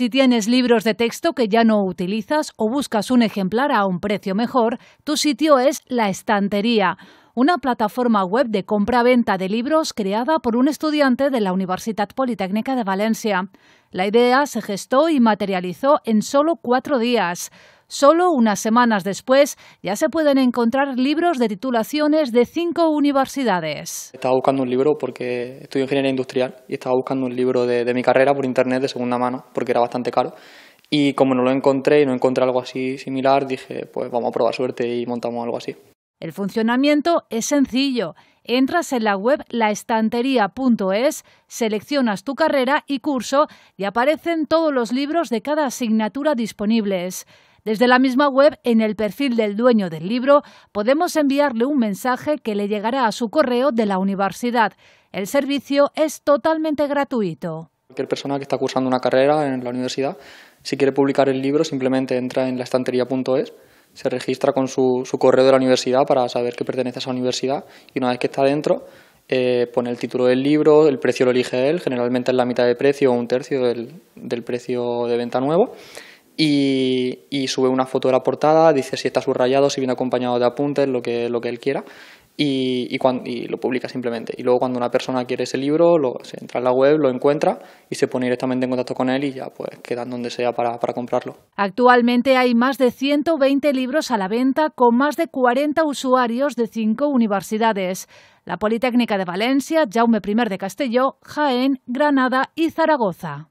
Si tienes libros de texto que ya no utilizas o buscas un ejemplar a un precio mejor, tu sitio es La Estantería, una plataforma web de compra-venta de libros creada por un estudiante de la Universidad Politécnica de Valencia. La idea se gestó y materializó en solo cuatro días. Solo unas semanas después ya se pueden encontrar libros de titulaciones de cinco universidades. Estaba buscando un libro porque estudio ingeniería industrial y estaba buscando un libro de, mi carrera por internet de segunda mano porque era bastante caro. Y como no lo encontré y no encontré algo así similar, dije, pues vamos a probar suerte y montamos algo así. El funcionamiento es sencillo. Entras en la web laestantería.es, seleccionas tu carrera y curso y aparecen todos los libros de cada asignatura disponibles. Desde la misma web, en el perfil del dueño del libro, podemos enviarle un mensaje que le llegará a su correo de la universidad. El servicio es totalmente gratuito. Cualquier persona que está cursando una carrera en la universidad, si quiere publicar el libro, simplemente entra en laestantería.es se registra con su, correo de la universidad para saber que pertenece a esa universidad y una vez que está dentro eh, pone el título del libro, el precio lo elige él, generalmente es la mitad de precio o un tercio del precio de venta nuevo y, sube una foto de la portada, dice si está subrayado, si viene acompañado de apuntes, lo que, él quiera, y, lo publica simplemente. Y luego cuando una persona quiere ese libro, se entra en la web, lo encuentra y se pone directamente en contacto con él y ya pues quedan donde sea para, para comprarlo. Actualmente hay más de 120 libros a la venta con más de 40 usuarios de cinco universidades. La Politécnica de Valencia, Jaume I de Castelló, Jaén, Granada y Zaragoza.